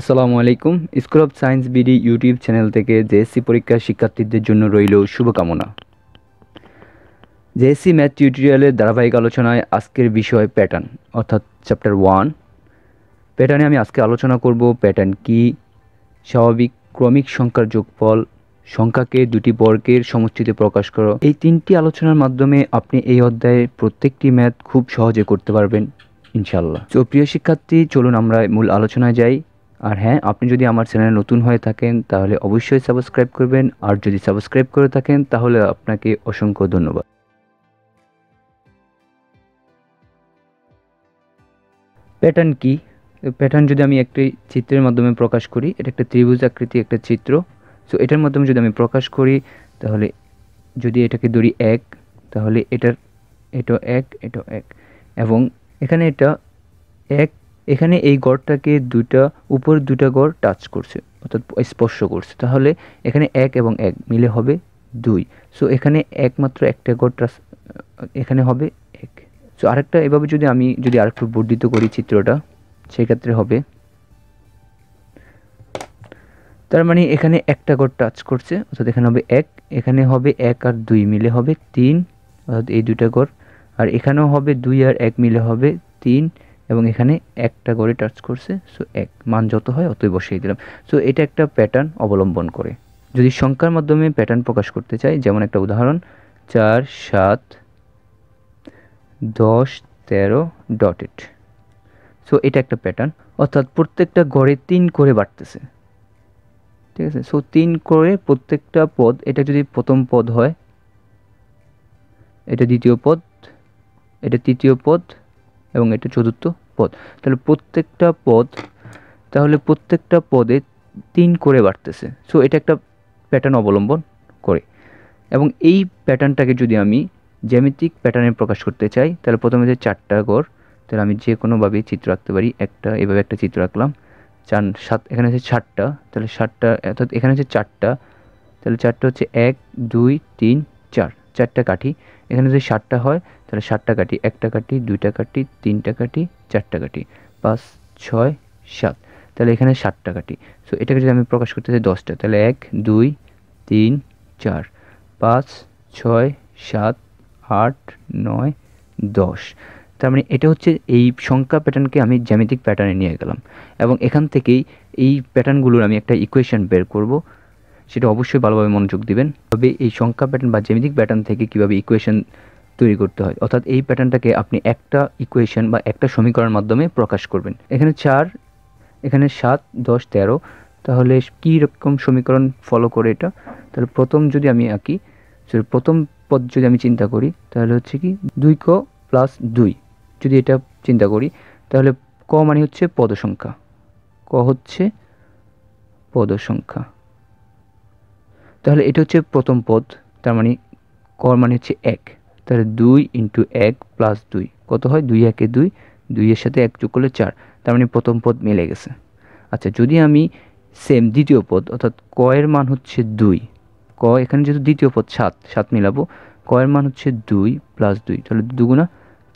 আসসালামু আলাইকুম school of science BD YouTube channel থেকে জেএসসি পরীক্ষার শিক্ষার্থীদের জন্য রইল শুভকামনা জেএসসি ম্যাথ টিউটোরিয়ালের ধারাবাহিক আলোচনায় আজকের বিষয় প্যাটার্ন অর্থাৎ চ্যাপ্টার ওয়ান প্যাটার্নে আমি আজকে আলোচনা করব প্যাটার্ন কি স্বাভাবিক ক্রমিক সংখ্যার যোগফল সংখ্যাকে দুটি বর্গের সমষ্টিতে প্রকাশ করো এই তিনটি আলোচনার মাধ্যমে আপনি এই অধ্যায়ে প্রত্যেকটি ম্যাথ খুব সহজে করতে পারবেন ইনশাল্লাহ তো প্রিয় শিক্ষার্থী চলুন আমরা মূল আলোচনায় যাই আর হ্যাঁ আপনি যদি আমার চ্যানেলে নতুন হয়ে থাকেন তাহলে অবশ্যই সাবস্ক্রাইব করবেন আর যদি সাবস্ক্রাইব করে থাকেন তাহলে আপনাকে অসংখ্য ধন্যবাদ প্যাটার্ন কি প্যাটার্ন যদি আমি একটি চিত্রের মাধ্যমে প্রকাশ করি এটা একটা ত্রিভুজ আকৃতি একটা চিত্র সো এটার মাধ্যমে যদি আমি প্রকাশ করি তাহলে যদি এটাকে ধরি এক তাহলে এটার এটা এক এটা এক এবং এখানে এটা এক এখানে এই গড়টাকে দুইটা উপর দুইটা গড় টাচ করছে অর্থাৎ স্পর্শ করছে তাহলে এখানে এক এবং এক মিলে হবে দুই সো এখানে একমাত্র একটা গড় টাচ এখানে হবে এক সো আরেকটা এভাবে যদি আমি যদি আরেকটু বর্ধিত করি চিত্রটা সেক্ষেত্রে হবে তার মানে এখানে একটা গড় টাচ করছে অর্থাৎ এখানে হবে এক এখানে হবে এক আর দুই মিলে হবে তিন অর্থাৎ এই দুইটা গড় আর এখানেও হবে দুই আর এক মিলে হবে তিন এবং এখানে একটা গড়ে টাচ করছে সো এক মান যত হয় অতই বসিয়ে দিলাম সো এটা একটা প্যাটার্ন অবলম্বন করে যদি সংখ্যার মাধ্যমে প্যাটার্ন প্রকাশ করতে চাই যেমন একটা উদাহরণ চার সাত দশ তেরো ডট ইট সো এটা একটা প্যাটার্ন অর্থাৎ প্রত্যেকটা গড়ে তিন করে বাড়তেছে ঠিক আছে সো তিন করে প্রত্যেকটা পদ এটা যদি প্রথম পদ হয় এটা দ্বিতীয় পদ এটা তৃতীয় পদ এবং এটা চতুর্থ পদ তাহলে প্রত্যেকটা পদ তাহলে প্রত্যেকটা পদে তিন করে বাড়তেছে সো এটা একটা প্যাটার্ন অবলম্বন করে এবং এই প্যাটার্নটাকে যদি আমি জ্যামিতিক প্যাটার্নে প্রকাশ করতে চাই তাহলে প্রথমে যে চারটা গড় তাহলে আমি যে কোনোভাবেই চিত্র আঁকতে পারি একটা এভাবে একটা চিত্র আঁকলাম চার সাত এখানে আছে ষাটটা তাহলে ষাটটা অর্থাৎ এখানে আছে চারটা তাহলে চারটা হচ্ছে এক দুই তিন চারটা কাঠি এখানে যদি ষাটটা হয় তাহলে ষাটটা কাঠি একটা কাঠি দুইটা কাঠি তিনটা কাঠি চারটা কাঠি পাঁচ ছয় সাত তাহলে এখানে ষাটটা কাঠি সো এটাকে যদি আমি প্রকাশ করতে চাই দশটা তাহলে এক দুই তিন চার পাঁচ ছয় সাত আট নয় দশ তার মানে এটা হচ্ছে এই সংখ্যা প্যাটার্নকে আমি জ্যামিতিক প্যাটার্নে নিয়ে গেলাম এবং এখান থেকেই এই প্যাটার্নগুলোর আমি একটা ইকুয়েশন বের করবো সেটা অবশ্যই ভালোভাবে মনোযোগ দিবেন তবে এই সংখ্যা প্যাটার্ন বা জেমিদিক প্যাটার্ন থেকে কিভাবে ইকুয়েশন তৈরি করতে হয় অর্থাৎ এই প্যাটার্নটাকে আপনি একটা ইকুয়েশন বা একটা সমীকরণের মাধ্যমে প্রকাশ করবেন এখানে চার এখানে সাত দশ তেরো তাহলে কী রকম সমীকরণ ফলো করে এটা তাহলে প্রথম যদি আমি আঁকি প্রথম পদ যদি আমি চিন্তা করি তাহলে হচ্ছে কি দুই ক প্লাস দুই যদি এটা চিন্তা করি তাহলে ক মানে হচ্ছে পদসংখ্যা ক হচ্ছে পদসংখ্যা তাহলে এটা হচ্ছে প্রথম পদ তার মানে কর মানে হচ্ছে এক তাহলে দুই ইন্টু এক প্লাস দুই কত হয় দুই একে দুই দুইয়ের সাথে এক যোগ করলে চার তার মানে প্রথম পদ মিলে গেছে আচ্ছা যদি আমি সেম দ্বিতীয় পদ অর্থাৎ কয়ের মান হচ্ছে দুই ক এখানে যেহেতু দ্বিতীয় পদ সাত সাত মিলাবো কয়ের মান হচ্ছে দুই প্লাস দুই তাহলে দুগুণা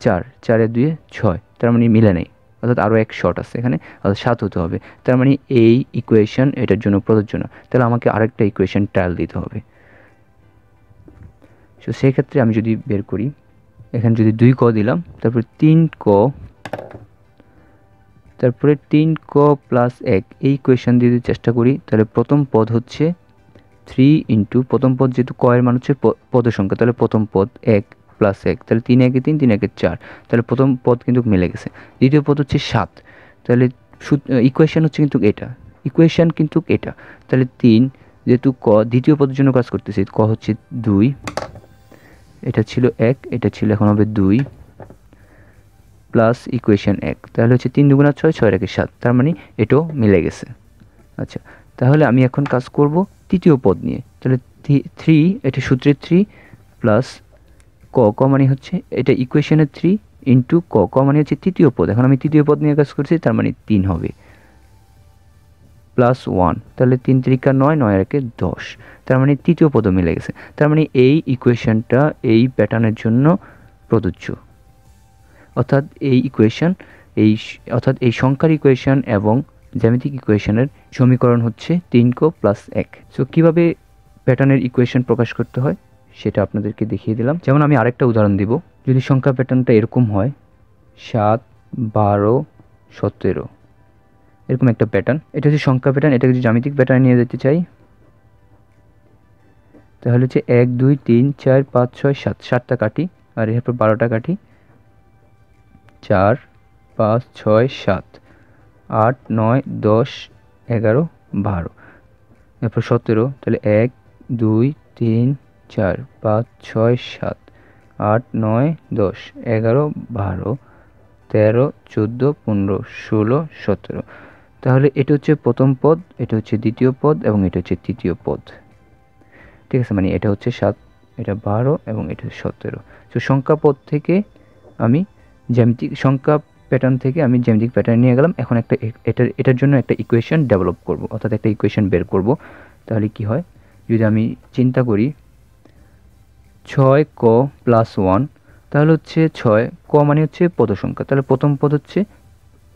চার চারে দুয়ে ছয় তার মানে মিলে নেই অর্থাৎ আরও এক শর্ট আছে এখানে অর্থাৎ সাত হতে হবে তার মানে এই ইকুয়েশন এটার জন্য প্রযোজ্য না তাহলে আমাকে আরেকটা ইকুয়েশন ট্রায়াল দিতে হবে সো সেই ক্ষেত্রে আমি যদি বের করি এখানে যদি দুই ক দিলাম তারপরে তিন ক তারপরে তিন ক প্লাস এক এই কোয়েশন দিয়ে যদি চেষ্টা করি তাহলে প্রথম পদ হচ্ছে থ্রি ইন্টু প্রথম পদ যেহেতু ক এর মান হচ্ছে পদের সংখ্যা তাহলে প্রথম পদ এক প্লাস এক তাহলে তিন একে তিন তিন একে চার তাহলে প্রথম পদ কিন্তু মিলে গেছে দ্বিতীয় পদ হচ্ছে সাত তাহলে ইকুয়েশান হচ্ছে কিন্তু এটা ইকুয়েশান কিন্তু এটা তাহলে তিন যেহেতু ক দ্বিতীয় পদের জন্য কাজ করতেছি ক হচ্ছে দুই এটা ছিল এক এটা ছিল এখন হবে দুই প্লাস ইকুয়েশান এক তাহলে হচ্ছে তিন দুগুণা ছয় ছয় একে সাত তার মানে এটাও মিলে গেছে আচ্ছা তাহলে আমি এখন কাজ করব তৃতীয় পদ নিয়ে তাহলে থ্রি এটা সূত্রে থ্রি প্লাস ক ক মানে হচ্ছে এটা ইকুয়েশনের থ্রি ইন্টু ক ক মানে হচ্ছে তৃতীয় পদ এখন আমি তৃতীয় পদ নিয়ে কাজ করছি তার মানে তিন হবে প্লাস ওয়ান তাহলে তিন তিরিকা নয় নয় একে দশ তার মানে তৃতীয় পদ মিলে গেছে তার মানে এই ইকুয়েশনটা এই প্যাটার্নের জন্য প্রযোজ্য অর্থাৎ এই ইকুয়েশন এই অর্থাৎ এই সংখ্যার ইকুয়েশন এবং জ্যামিতিক ইকুয়েশনের সমীকরণ হচ্ছে তিন কো প্লাস এক সো কীভাবে প্যাটার্নের ইকুয়েশন প্রকাশ করতে হয় সেটা আপনাদেরকে দেখিয়ে দিলাম যেমন আমি আরেকটা উদাহরণ দিব যদি সংখ্যা প্যাটার্নটা এরকম হয় সাত বারো সতেরো এরকম একটা প্যাটার্ন এটা হচ্ছে সংখ্যা প্যাটার্ন এটা যদি জামিতিক প্যাটার্ন নিয়ে যেতে চাই তাহলে হচ্ছে এক দুই তিন চার পাঁচ ছয় সাত সাতটা কাটি আর এরপর বারোটা কাটি চার পাঁচ ছয় সাত আট নয় দশ এগারো বারো এরপর সতেরো তাহলে এক দুই তিন চার পাঁচ ছয় সাত আট নয় দশ এগারো বারো তেরো চোদ্দো পনেরো ষোলো সতেরো তাহলে এটা হচ্ছে প্রথম পদ এটা হচ্ছে দ্বিতীয় পদ এবং এটা হচ্ছে তৃতীয় পদ ঠিক আছে মানে এটা হচ্ছে সাত এটা বারো এবং এটা সতেরো তো সংখ্যা পদ থেকে আমি জ্যামিতিক সংখ্যা প্যাটার্ন থেকে আমি জ্যামিতিক প্যাটার্ন নিয়ে গেলাম এখন একটা এটার এটার জন্য একটা ইকুয়েশন ডেভেলপ করব অর্থাৎ একটা ইকুয়েশন বের করব তাহলে কি হয় যদি আমি চিন্তা করি ছয় ক প্লাস ওয়ান তাহলে হচ্ছে ছয় ক মানে হচ্ছে পদ সংখ্যা তাহলে প্রথম পদ হচ্ছে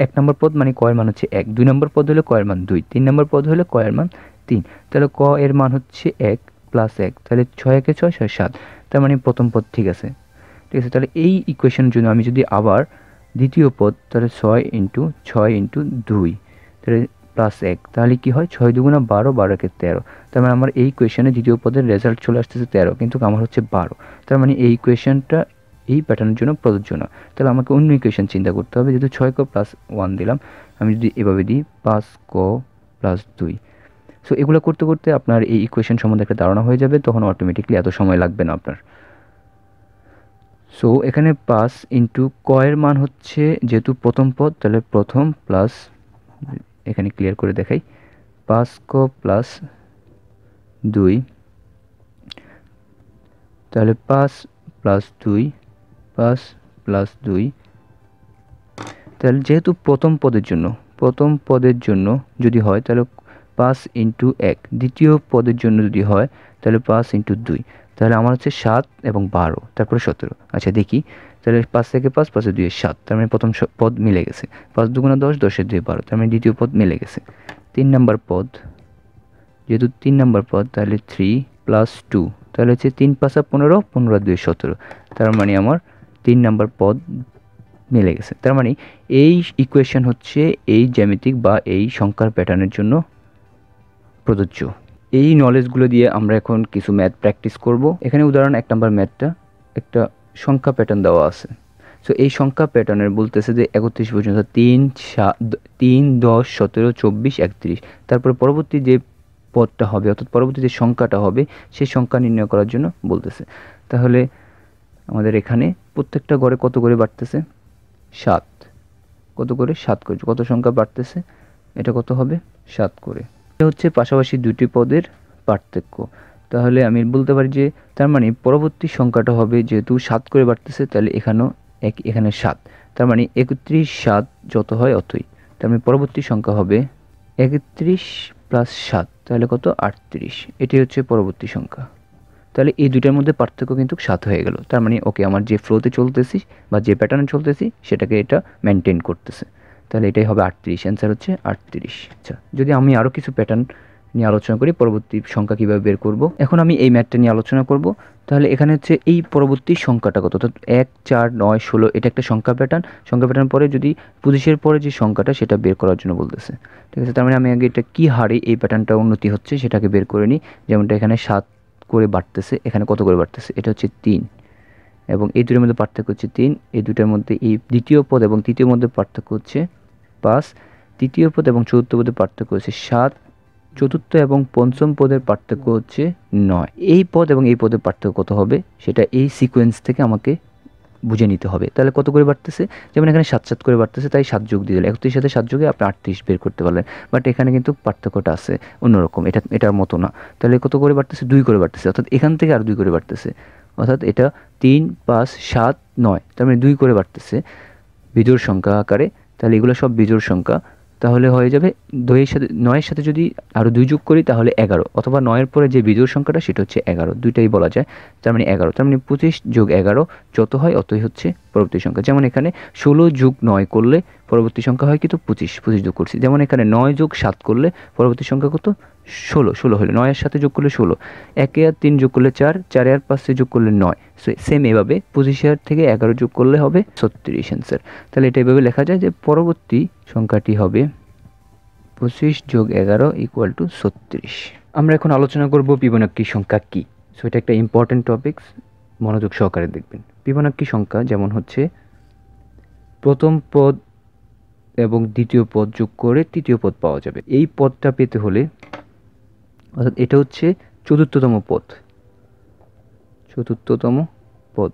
এক নম্বর পদ মানে কয়ের মান হচ্ছে এক দুই নম্বর পদ হলে কয়ের মান দুই তিন নম্বর পদ হলে কয়ের মান তিন তাহলে ক এর মান হচ্ছে এক প্লাস এক তাহলে ছয় একে ছয় ছয় সাত তার মানে প্রথম পদ ঠিক আছে ঠিক আছে তাহলে এই ইকুয়েশনের জন্য আমি যদি আবার দ্বিতীয় পদ তাহলে ছয় ইন্টু ছয় ইন্টু দুই তাহলে প্লাস এক তাহলে কী হয় ছয় দুগুণা বারো বারো একে তেরো তার মানে আমার এই কোয়েশনে দ্বিতীয় পদের রেজাল্ট চলে আসতেছে তেরো কিন্তু আমার হচ্ছে বারো তার মানে এই কোয়েশনটা এই প্যাটার্নের জন্য প্রযোজ্য না তাহলে আমাকে অন্য ইকুয়েশন চিন্তা করতে হবে যেহেতু ছয় ক প্লাস ওয়ান দিলাম আমি যদি এভাবে দিই পাঁচ ক প্লাস দুই সো এগুলো করতে করতে আপনার এই ইকুয়েশন সম্বন্ধে একটা ধারণা হয়ে যাবে তখন অটোমেটিকলি এত সময় লাগবে না আপনার সো এখানে পাস ইন্টু কয়ের মান হচ্ছে যেহেতু প্রথম পদ তাহলে প্রথম প্লাস এখানে ক্লিয়ার করে দেখাই পাঁচশো প্লাস দুই তাহলে পাঁচ প্লাস দুই পাঁচ প্লাস দুই তাহলে যেহেতু প্রথম পদের জন্য প্রথম পদের জন্য যদি হয় তাহলে পাঁচ ইন্টু এক দ্বিতীয় পদের জন্য যদি হয় তাহলে পাঁচ ইন্টু দুই তাহলে আমার হচ্ছে সাত এবং বারো তারপরে সতেরো আচ্ছা দেখি তাহলে পাঁচ থেকে পাঁচ পাঁচে দুয়ে সাত তার মানে প্রথম পদ মিলে গেছে পাঁচ দুগুণা দশ দশের দুয়ে বারো তার মানে দ্বিতীয় পদ মিলে গেছে তিন নাম্বার পদ যেহেতু তিন নাম্বার পদ তাহলে থ্রি প্লাস টু তাহলে হচ্ছে তিন আর পনেরো পনেরো দুই সতেরো তার মানে আমার তিন নাম্বার পদ মিলে গেছে তার মানে এই ইকুয়েশন হচ্ছে এই জ্যামিতিক বা এই সংখ্যার প্যাটার্নের জন্য প্রযোজ্য এই নলেজগুলো দিয়ে আমরা এখন কিছু ম্যাথ প্র্যাকটিস করব এখানে উদাহরণ এক নাম্বার ম্যাথটা একটা সংখ্যা প্যাটার্ন দেওয়া আছে সো এই সংখ্যা প্যাটার্নের বলতেছে যে একত্রিশ পর্যন্ত তিন সাত তিন দশ সতেরো চব্বিশ একত্রিশ তারপরে পরবর্তী যে পদটা হবে অর্থাৎ পরবর্তী যে সংখ্যাটা হবে সেই সংখ্যা নির্ণয় করার জন্য বলতেছে তাহলে আমাদের এখানে প্রত্যেকটা গড়ে কত করে বাড়তেছে সাত কত করে সাত করে কত সংখ্যা বাড়তেছে এটা কত হবে সাত করে এটা হচ্ছে পাশাপাশি দুটি পদের পার্থক্য তাহলে আমি বলতে পারি যে তার মানে পরবর্তী সংখ্যাটা হবে যেহেতু সাত করে বাড়তেছে তাহলে এখানেও এক এখানে সাত তার মানে একত্রিশ সাত যত হয় অতই তার মানে পরবর্তী সংখ্যা হবে একত্রিশ প্লাস সাত তাহলে কত আটত্রিশ এটি হচ্ছে পরবর্তী সংখ্যা তাহলে এই দুটার মধ্যে পার্থক্য কিন্তু সাত হয়ে গেল তার মানে ওকে আমার যে ফ্লোতে চলতেছি বা যে প্যাটার্নে চলতেছি সেটাকে এটা মেনটেন করতেছে তাহলে এটাই হবে আটত্রিশ অ্যান্সার হচ্ছে আটত্রিশ আচ্ছা যদি আমি আরও কিছু প্যাটার্ন নিয়ে আলোচনা করি পরবর্তী সংখ্যা কীভাবে বের করব এখন আমি এই ম্যাথটা নিয়ে আলোচনা করব তাহলে এখানে হচ্ছে এই পরবর্তী সংখ্যাটা কত অর্থাৎ এক চার নয় ষোলো এটা একটা সংখ্যা প্যাটার্ন সংখ্যা প্যাটার্ন পরে যদি পঁচিশের পরে যে সংখ্যাটা সেটা বের করার জন্য বলতেছে ঠিক আছে তার মানে আমি আগে এটা কী হারে এই প্যাটার্নটা উন্নতি হচ্ছে সেটাকে বের করে নিই যেমনটা এখানে সাত করে বাড়তেছে এখানে কত করে বাড়তেছে এটা হচ্ছে তিন এবং এই দুটোর মধ্যে পার্থক্য হচ্ছে তিন এই দুটোর মধ্যে এই দ্বিতীয় পদ এবং তৃতীয় মধ্যে পার্থক্য হচ্ছে পাঁচ তৃতীয় পদ এবং চতুর্থ পদে পার্থক্য হচ্ছে সাত চতুর্থ এবং পঞ্চম পদের পার্থক্য হচ্ছে নয় এই পদ এবং এই পদের পার্থক্য কত হবে সেটা এই সিকোয়েন্স থেকে আমাকে বুঝে নিতে হবে তাহলে কত করে বাড়তেছে যেমন এখানে সাত সাত করে বাড়তেছে তাই সাত যোগ দিয়ে দিলে একত্রিশ সাথে সাত যোগে আপনি আটত্রিশ বের করতে পারলেন বাট এখানে কিন্তু পার্থক্যটা আছে অন্যরকম এটা এটার মতো না তাহলে কত করে বাড়তেছে দুই করে বাড়তেছে অর্থাৎ এখান থেকে আর দুই করে বাড়তেছে অর্থাৎ এটা তিন পাঁচ সাত নয় তার মানে দুই করে বাড়তেছে বিজোড় সংখ্যা আকারে তাহলে এগুলো সব বিজোড় সংখ্যা তাহলে হয়ে যাবে দইয়ের সাথে নয়ের সাথে যদি আরও দুই যোগ করি তাহলে এগারো অথবা নয়ের পরে যে বিজোর সংখ্যাটা সেটা হচ্ছে এগারো দুইটাই বলা যায় তার মানে এগারো তার মানে পঁচিশ যোগ এগারো যত হয় অতই হচ্ছে পরবর্তী সংখ্যা যেমন এখানে ষোলো যোগ নয় করলে পরবর্তী সংখ্যা হয় কিন্তু পঁচিশ পঁচিশ যোগ করছি যেমন এখানে নয় যোগ সাত করলে পরবর্তী সংখ্যা কত ষোলো ষোলো হলে নয়ের সাথে যোগ করলে ষোলো একে আর তিন যোগ করলে চার চারে আর পাঁচে যোগ করলে নয় সো সেম এভাবে পঁচিশে আর থেকে এগারো যোগ করলে হবে ছত্রিশ অ্যান্সার তাহলে এটা এভাবে লেখা যায় যে পরবর্তী সংখ্যাটি হবে পঁচিশ যোগ এগারো ইকুয়াল টু ছত্রিশ আমরা এখন আলোচনা করব পিবনাক্ষী সংখ্যা কী সো এটা একটা ইম্পর্ট্যান্ট টপিকস মনোযোগ সহকারে দেখবেন পিবনাক্ষী সংখ্যা যেমন হচ্ছে প্রথম পদ এবং দ্বিতীয় পদ যোগ করে তৃতীয় পদ পাওয়া যাবে এই পদটা পেতে হলে অর্থাৎ এটা হচ্ছে চতুর্থতম পদ চতুর্থতম পদ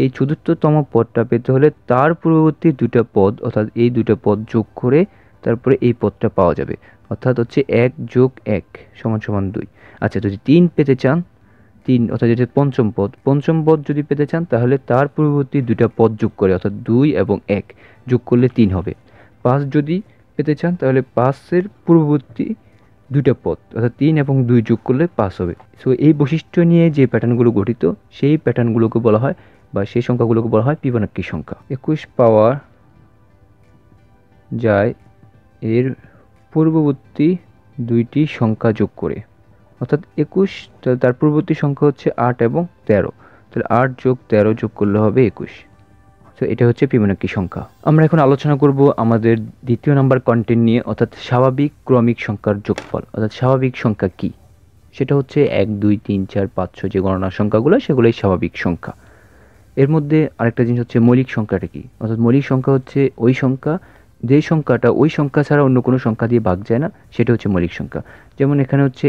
এই চতুর্থতম পদটা পেতে হলে তার পূর্ববর্তী দুটা পদ অর্থাৎ এই দুটা পদ যোগ করে তারপরে এই পদটা পাওয়া যাবে অর্থাৎ হচ্ছে এক যোগ এক সমান সমান দুই আচ্ছা যদি তিন পেতে চান তিন অর্থাৎ যেটা পঞ্চম পদ পঞ্চম পদ যদি পেতে চান তাহলে তার পূর্ববর্তী দুটা পদ যোগ করে অর্থাৎ দুই এবং এক যোগ করলে তিন হবে পাস যদি পেতে চান তাহলে পাসের পূর্ববর্তী দুইটা পথ অর্থাৎ তিন এবং দুই যোগ করলে পাস হবে সো এই বৈশিষ্ট্য নিয়ে যে প্যাটার্নগুলো গঠিত সেই প্যাটার্নগুলোকে বলা হয় বা সেই সংখ্যাগুলোকে বলা হয় পিবানাক্কি সংখ্যা একুশ পাওয়া যায় এর পূর্ববর্তী দুইটি সংখ্যা যোগ করে অর্থাৎ একুশ তার পূর্ববর্তী সংখ্যা হচ্ছে আট এবং তেরো তাহলে আট যোগ তেরো যোগ করলে হবে একুশ সো এটা হচ্ছে পিমনাকি সংখ্যা আমরা এখন আলোচনা করব আমাদের দ্বিতীয় নাম্বার কন্টেন্ট নিয়ে অর্থাৎ স্বাভাবিক ক্রমিক সংখ্যার যোগফল অর্থাৎ স্বাভাবিক সংখ্যা কী সেটা হচ্ছে এক দুই তিন চার পাঁচ ছয় যে গণনা সংখ্যাগুলো সেগুলোই স্বাভাবিক সংখ্যা এর মধ্যে আরেকটা জিনিস হচ্ছে মৌলিক সংখ্যাটা কি অর্থাৎ মৌলিক সংখ্যা হচ্ছে ওই সংখ্যা যে সংখ্যাটা ওই সংখ্যা ছাড়া অন্য কোনো সংখ্যা দিয়ে ভাগ যায় না সেটা হচ্ছে মৌলিক সংখ্যা যেমন এখানে হচ্ছে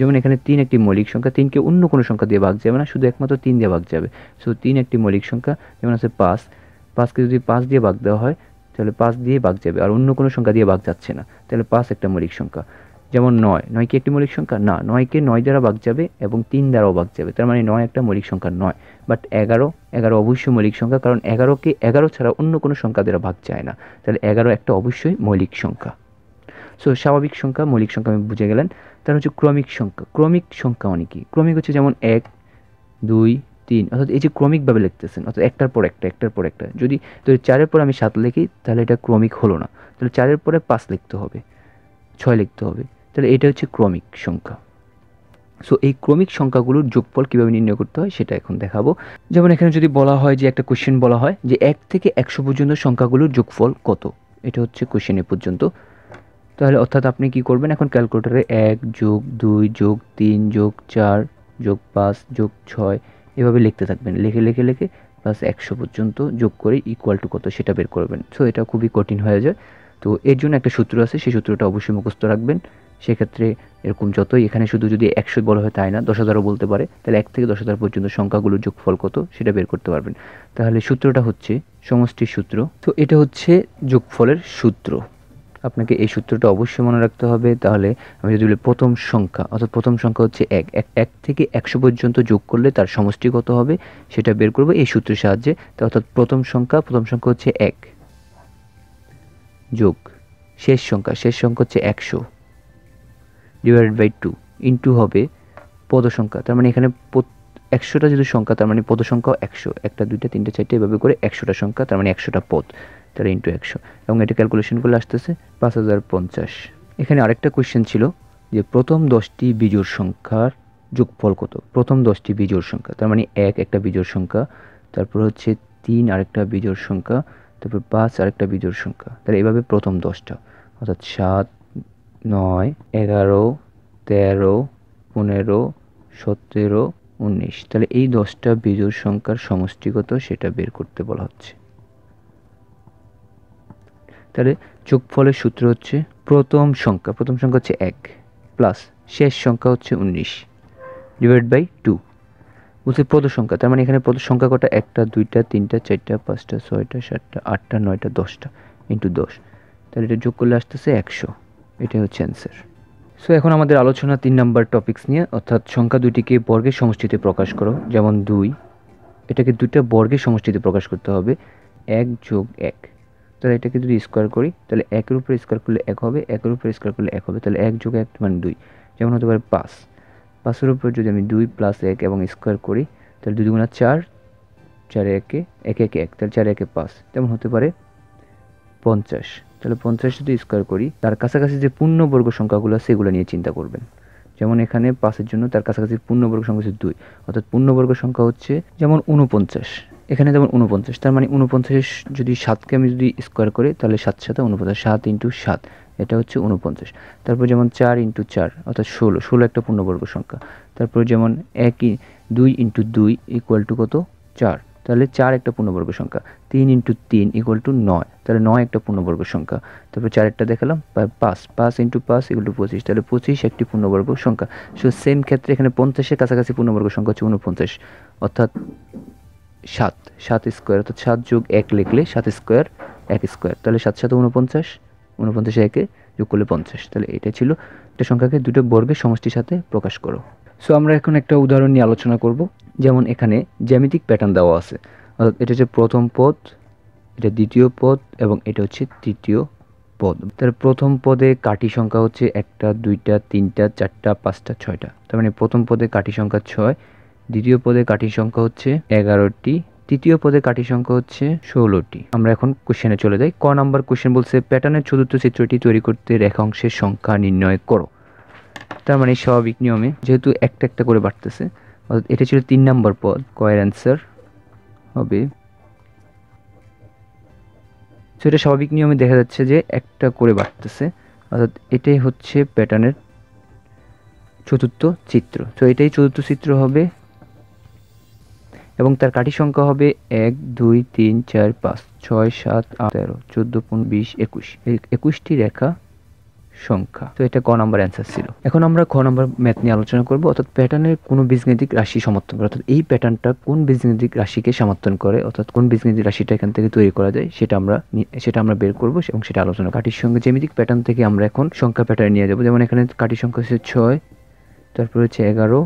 যেমন এখানে তিন একটি মৌলিক সংখ্যা তিনকে অন্য কোনো সংখ্যা দিয়ে ভাগ যাবে না শুধু একমাত্র তিন দিয়ে ভাগ যাবে সো তিন একটি মৌলিক সংখ্যা যেমন আছে পাঁচ পাঁচকে যদি পাঁচ দিয়ে ভাগ দেওয়া হয় তাহলে পাঁচ দিয়ে ভাগ যাবে আর অন্য কোনো সংখ্যা দিয়ে ভাগ যাচ্ছে না তাহলে পাঁচ একটা মৌলিক সংখ্যা যেমন নয় নয় কি একটি মৌলিক সংখ্যা না নয়কে নয় দ্বারা ভাগ যাবে এবং তিন দ্বারাও ভাগ যাবে তার মানে নয় একটা মৌলিক সংখ্যা নয় বাট এগারো এগারো অবশ্যই মৌলিক সংখ্যা কারণ এগারোকে এগারো ছাড়া অন্য কোনো সংখ্যা দ্বারা ভাগ যায় না তাহলে এগারো একটা অবশ্যই মৌলিক সংখ্যা সো স্বাভাবিক সংখ্যা মৌলিক সংখ্যা আমি বুঝে গেলেন তার মানে হচ্ছে ক্রমিক সংখ্যা ক্রমিক সংখ্যা অনেক মানে কি ক্রমিক হচ্ছে যেমন এক দুই তিন অর্থাৎ এই যে ক্রমিকভাবে লিখতেছেন অর্থাৎ একটার পর একটা একটার পর একটা যদি তো চারের পর আমি সাত লিখি তাহলে এটা ক্রমিক হলো না তাহলে চারের পরে পাঁচ লিখতে হবে ছয় লিখতে হবে তাহলে এটা হচ্ছে ক্রমিক সংখ্যা সো এই ক্রমিক সংখ্যাগুলোর যোগফল কীভাবে নির্ণয় করতে হয় সেটা এখন দেখাবো যেমন এখানে যদি বলা হয় যে একটা কোশ্চেন বলা হয় যে এক থেকে একশো পর্যন্ত সংখ্যাগুলোর যোগফল কত এটা হচ্ছে এ পর্যন্ত তাহলে অর্থাৎ আপনি কি করবেন এখন ক্যালকুলেটারে এক যোগ দুই যোগ তিন যোগ চার যোগ পাঁচ যোগ ছয় এভাবে লিখতে থাকবেন লিখে লিখে লিখে প্লাস একশো পর্যন্ত যোগ করে ইকুয়াল টু কত সেটা বের করবেন সো এটা খুবই কঠিন হয়ে যায় তো এর জন্য একটা সূত্র আছে সেই সূত্রটা অবশ্যই মুখস্থ রাখবেন সেক্ষেত্রে এরকম যতই এখানে শুধু যদি একশো বলা হয় তাই না দশ হাজারও বলতে পারে তাহলে এক থেকে দশ হাজার পর্যন্ত সংখ্যাগুলোর যোগফল কত সেটা বের করতে পারবেন তাহলে সূত্রটা হচ্ছে সমষ্টির সূত্র তো এটা হচ্ছে যোগফলের সূত্র আপনাকে এই সূত্রটা অবশ্যই মনে রাখতে হবে তাহলে আমি যদি বলি প্রথম সংখ্যা অর্থাৎ প্রথম সংখ্যা হচ্ছে এক এক থেকে একশো পর্যন্ত যোগ করলে তার সমষ্টি কত হবে সেটা বের করবো এই সূত্রের সাহায্যে অর্থাৎ প্রথম সংখ্যা প্রথম সংখ্যা হচ্ছে এক যোগ শেষ সংখ্যা শেষ সংখ্যা হচ্ছে একশো ডিভাইডেড বাই টু ইন্টু হবে মানে পদ সংখ্যা তার মানে এখানে একশোটা যদি সংখ্যা তার মানে পদ সংখ্যা একশো একটা দুইটা তিনটা চারটে এভাবে করে একশোটা সংখ্যা তার মানে একশোটা পদ তার ইন্টু একশো এবং এটা ক্যালকুলেশন করলে আসতেছে পাঁচ হাজার পঞ্চাশ এখানে আরেকটা কোয়েশ্চেন ছিল যে প্রথম দশটি বিজোর সংখ্যার যোগফল কত প্রথম দশটি বিজোর সংখ্যা তার মানে এক একটা বিজোর সংখ্যা তারপর হচ্ছে তিন আরেকটা বিজোর সংখ্যা তারপর পাঁচ আরেকটা বিজোর সংখ্যা তাহলে এভাবে প্রথম দশটা অর্থাৎ সাত নয় এগারো তেরো পনেরো সতেরো উনিশ তাহলে এই দশটা বিজোর সংখ্যার সমষ্টিগত সেটা বের করতে বলা হচ্ছে তাহলে যোগফলের সূত্র হচ্ছে প্রথম সংখ্যা প্রথম সংখ্যা হচ্ছে এক প্লাস শেষ সংখ্যা হচ্ছে উনিশ ডিভাইড বাই টু বলছে পদ সংখ্যা তার মানে এখানে পদ সংখ্যা কটা একটা দুইটা তিনটা চারটা পাঁচটা ছয়টা সাতটা আটটা নয়টা দশটা ইন্টু দশ তাহলে এটা যোগ করলে আসতেছে একশো এটাই হচ্ছে অ্যান্সার সো এখন আমাদের আলোচনা তিন নম্বর টপিক্স নিয়ে অর্থাৎ সংখ্যা দুটিকে বর্গের সমষ্টিতে প্রকাশ করো যেমন দুই এটাকে দুইটা বর্গের সমষ্টিতে প্রকাশ করতে হবে এক যোগ এক তাহলে এটাকে যদি স্কোয়ার করি তাহলে একের উপরে স্কোয়ার করলে এক হবে একের উপরে স্কোয়ার করলে এক হবে তাহলে এক যোগ এক মানে দুই যেমন হতে পারে পাঁচ পাঁচের উপর যদি আমি দুই প্লাস এক এবং স্কোয়ার করি তাহলে দুই দুগুণা চার চারে একে এক একে এক তাহলে চারে একে পাঁচ তেমন হতে পারে পঞ্চাশ তাহলে পঞ্চাশ যদি স্কোয়ার করি তার কাছাকাছি যে পূর্ণবর্গ সংখ্যাগুলো আছে সেগুলো নিয়ে চিন্তা করবেন যেমন এখানে পাঁচের জন্য তার কাছাকাছি পূর্ণবর্গ সংখ্যা হচ্ছে দুই অর্থাৎ পূর্ণবর্গ সংখ্যা হচ্ছে যেমন উনপঞ্চাশ এখানে যেমন উনপঞ্চাশ তার মানে উনপঞ্চাশ যদি সাতকে আমি যদি স্কোয়ার করি তাহলে সাত সাথে উনপঞ্চাশ সাত ইন্টু সাত এটা হচ্ছে উনপঞ্চাশ তারপর যেমন চার ইন্টু চার অর্থাৎ ষোলো ষোলো একটা পূর্ণবর্গ সংখ্যা তারপর যেমন একই দুই ইন্টু দুই ইকুয়াল টু কত চার তাহলে চার একটা পূর্ণবর্গ সংখ্যা তিন ইন্টু তিন ইকুয়াল টু নয় তাহলে নয় একটা পূর্ণবর্গ সংখ্যা তারপর চারেরটা দেখালাম পাঁচ পাঁচ ইন্টু পাঁচ ইকুয়াল টু পঁচিশ তাহলে পঁচিশ একটি পূর্ণবর্গ সংখ্যা সো সেম ক্ষেত্রে এখানে পঞ্চাশের কাছাকাছি পূর্ণবর্গ সংখ্যা হচ্ছে উনপঞ্চাশ অর্থাৎ সাত সাত স্কোয়ার অর্থাৎ সাত যোগ এক লিখলে সাত স্কোয়ার এক স্কোয়ার তাহলে সাত সাত উনপঞ্চাশ উনপঞ্চাশে একে যোগ করলে পঞ্চাশ তাহলে এটা ছিল একটা সংখ্যাকে দুটো বর্গের সমষ্টির সাথে প্রকাশ করো সো আমরা এখন একটা উদাহরণ নিয়ে আলোচনা করব যেমন এখানে জ্যামিতিক প্যাটার্ন দেওয়া আছে অর্থাৎ এটা হচ্ছে প্রথম পদ এটা দ্বিতীয় পদ এবং এটা হচ্ছে তৃতীয় পদ তার প্রথম পদে কাটি সংখ্যা হচ্ছে একটা দুইটা তিনটা চারটা পাঁচটা ছয়টা তার মানে প্রথম পদে কাটি সংখ্যা ছয় দ্বিতীয় পদে কাঠির সংখ্যা হচ্ছে এগারোটি তৃতীয় পদে কাঠি সংখ্যা হচ্ছে ষোলোটি আমরা এখন কোশ্চেনে চলে যাই ক নাম্বার কোশ্চেন বলছে প্যাটার্নের চতুর্থ চিত্রটি তৈরি করতে রেখাংশের সংখ্যা নির্ণয় করো তার মানে স্বাভাবিক নিয়মে যেহেতু একটা একটা করে বাড়তেছে অর্থাৎ এটা ছিল তিন নম্বর পদ কয়ের অ্যান্সার হবে তো এটা স্বাভাবিক নিয়মে দেখা যাচ্ছে যে একটা করে বাড়তেছে অর্থাৎ এটাই হচ্ছে প্যাটার্নের চতুর্থ চিত্র তো এটাই চতুর্থ চিত্র হবে এবং তার কাঠি সংখ্যা হবে এক দুই তিন চার পাঁচ ছয় সাত আট তেরো চোদ্দ পনেরো বিশ একুশ একুশটি রেখা সংখ্যা তো এটা ক নম্বর অ্যান্সার ছিল এখন আমরা ক নম্বর ম্যাথ নিয়ে আলোচনা করব অর্থাৎ প্যাটার্নের কোনো বীজগণিতিক রাশি সমর্থন করে অর্থাৎ এই প্যাটার্নটা কোন বীজগণিতিক রাশিকে সমর্থন করে অর্থাৎ কোন বীজগণিতিক রাশিটা এখান থেকে তৈরি করা যায় সেটা আমরা সেটা আমরা বের করব এবং সেটা আলোচনা কাটির সঙ্গে জ্যামিতিক প্যাটার্ন থেকে আমরা এখন সংখ্যা প্যাটার্ন নিয়ে যাবো যেমন এখানে কাটির সংখ্যা হচ্ছে ছয় তারপর হচ্ছে এগারো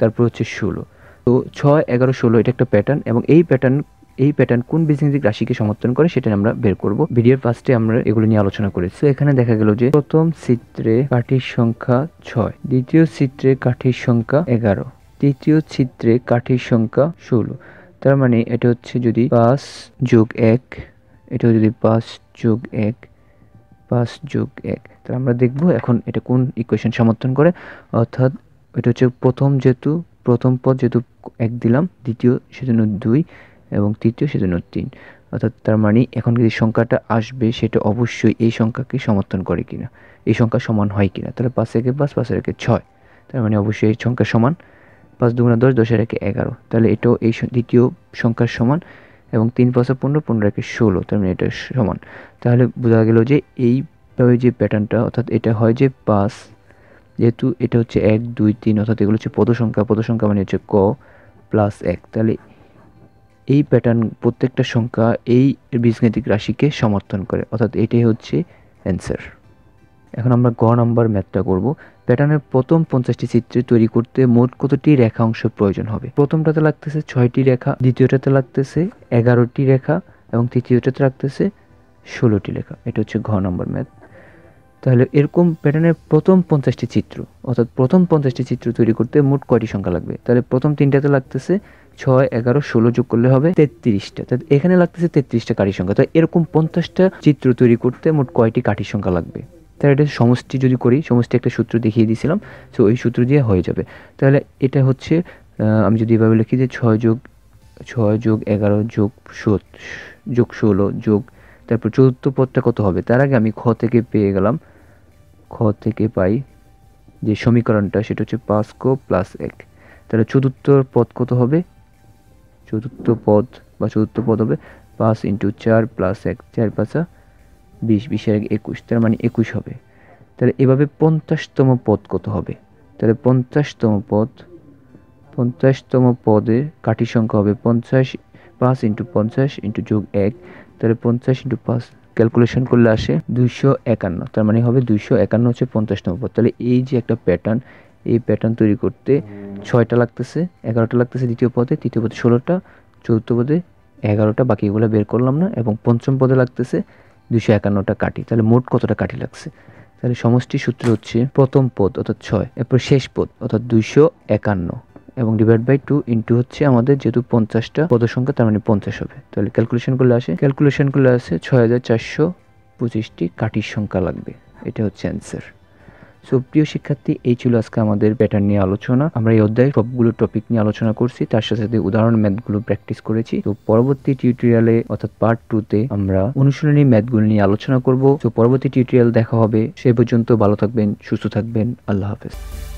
তারপর হচ্ছে ষোলো তো ছয় এগারো ষোলো এটা একটা প্যাটার্ন এবং এই প্যাটার্ন এই প্যাটার্ন কোন বীজগণিতিক রাশিকে সমর্থন করে সেটা আমরা বের করব ভিডিওর ফার্স্টে আমরা এগুলো নিয়ে আলোচনা করেছি তো এখানে দেখা গেল যে প্রথম চিত্রে কাঠির সংখ্যা ছয় দ্বিতীয় চিত্রে কাঠির সংখ্যা এগারো তৃতীয় চিত্রে কাঠির সংখ্যা ষোলো তার মানে এটা হচ্ছে যদি পাঁচ যোগ এক এটা যদি পাঁচ যোগ এক পাঁচ যোগ এক তাহলে আমরা দেখব এখন এটা কোন ইকুয়েশন সমর্থন করে অর্থাৎ এটা হচ্ছে প্রথম যেহেতু প্রথম পদ যেহেতু এক দিলাম দ্বিতীয় সেজন্য দুই এবং তৃতীয় সেজন্য তিন অর্থাৎ তার মানে এখন যে সংখ্যাটা আসবে সেটা অবশ্যই এই সংখ্যাকে সমর্থন করে কিনা এই সংখ্যা সমান হয় কিনা তাহলে পাঁচ একে পাঁচ পাঁচ একে ছয় তার মানে অবশ্যই এই সংখ্যা সমান পাঁচ দুগুণা দশ দশের একে এগারো তাহলে এটাও এই দ্বিতীয় সংখ্যার সমান এবং তিন পাঁচে পনেরো পনেরো একে ষোলো তার মানে এটা সমান তাহলে বোঝা গেল যে এইভাবে যে প্যাটার্নটা অর্থাৎ এটা হয় যে পাঁচ যেহেতু এটা হচ্ছে এক দুই তিন অর্থাৎ এগুলো হচ্ছে পদসংখ্যা পদসংখ্যা মানে হচ্ছে ক প্লাস এক তাহলে এই প্যাটার্ন প্রত্যেকটা সংখ্যা এই বীজগণিতিক রাশিকে সমর্থন করে অর্থাৎ এটাই হচ্ছে অ্যান্সার এখন আমরা গ নাম্বার ম্যাথটা করব প্যাটার্নের প্রথম পঞ্চাশটি চিত্র তৈরি করতে মোট কতটি রেখা অংশ প্রয়োজন হবে প্রথমটাতে লাগতেছে ছয়টি রেখা দ্বিতীয়টাতে লাগতেছে এগারোটি রেখা এবং তৃতীয়টাতে লাগতেছে ষোলোটি লেখা এটা হচ্ছে ঘ নম্বর ম্যাথ তাহলে এরকম প্যাটার্নের প্রথম পঞ্চাশটি চিত্র অর্থাৎ প্রথম পঞ্চাশটি চিত্র তৈরি করতে মোট কয়টি সংখ্যা লাগবে তাহলে প্রথম তিনটাতে লাগতেছে ছয় এগারো ষোলো যোগ করলে হবে তেত্রিশটা তাহলে এখানে লাগতেছে তেত্রিশটা কাঠি সংখ্যা তাহলে এরকম পঞ্চাশটা চিত্র তৈরি করতে মোট কয়টি কাঠি সংখ্যা লাগবে তাহলে এটা সমষ্টি যদি করি সমষ্টি একটা সূত্র দেখিয়ে দিয়েছিলাম সো ওই সূত্র দিয়ে হয়ে যাবে তাহলে এটা হচ্ছে আমি যদি এভাবে লিখি যে ছয় যোগ ছয় যোগ এগারো যোগ যোগ ষোলো যোগ তারপর চতুর্থ পদটা কত হবে তার আগে আমি খ থেকে পেয়ে গেলাম খ থেকে পাই যে সমীকরণটা সেটা হচ্ছে পাঁচ ক প্লাস এক তাহলে চতুর্থ পদ কত হবে চতুর্থ পদ বা চতুর্থ পদ হবে পাঁচ ইন্টু চার প্লাস এক চার পাঁচা বিশ বিশ এক একুশ তার মানে একুশ হবে তাহলে এভাবে পঞ্চাশতম পদ কত হবে তাহলে পঞ্চাশতম পদ পঞ্চাশতম পদে কাঠি সংখ্যা হবে পঞ্চাশ পাঁচ ইন্টু পঞ্চাশ ইন্টু যোগ এক তাহলে পঞ্চাশ ইন্টু পাঁচ ক্যালকুলেশন করলে আসে দুইশো একান্ন তার মানে হবে দুইশো একান্ন হচ্ছে পঞ্চাশ নম্বর তাহলে এই যে একটা প্যাটার্ন এই প্যাটার্ন তৈরি করতে ছয়টা লাগতেছে এগারোটা লাগতেছে দ্বিতীয় পদে তৃতীয় পদে ষোলোটা চতুর্থ পদে এগারোটা বাকিগুলো বের করলাম না এবং পঞ্চম পদে লাগতেছে দুশো একান্নটা কাটি তাহলে মোট কতটা কাঠি লাগছে তাহলে সমষ্টি সূত্র হচ্ছে প্রথম পদ অর্থাৎ ছয় এরপর শেষ পদ অর্থাৎ দুইশো একান্ন এবং ডিভাইড বাই টু ইন্টু হচ্ছে আমাদের যেহেতু পঞ্চাশটা পদ সংখ্যা তার মানে পঞ্চাশ হবে তাহলে ক্যালকুলেশন করলে আসে করলে আছে ছয় হাজার চারশো পঁচিশটি সংখ্যা লাগবে এটা হচ্ছে অ্যান্সার সো প্রিয় শিক্ষার্থী এই ছিল আজকে আমাদের প্যাটার্ন নিয়ে আলোচনা আমরা এই অধ্যায়ে সবগুলো টপিক নিয়ে আলোচনা করছি তার সাথে সাথে উদাহরণ ম্যাথগুলো প্র্যাকটিস করেছি তো পরবর্তী টিউটোরিয়ালে অর্থাৎ পার্ট তে আমরা অনুশীলনী ম্যাথগুলো নিয়ে আলোচনা করব তো পরবর্তী টিউটোরিয়াল দেখা হবে সে পর্যন্ত ভালো থাকবেন সুস্থ থাকবেন আল্লাহ হাফেজ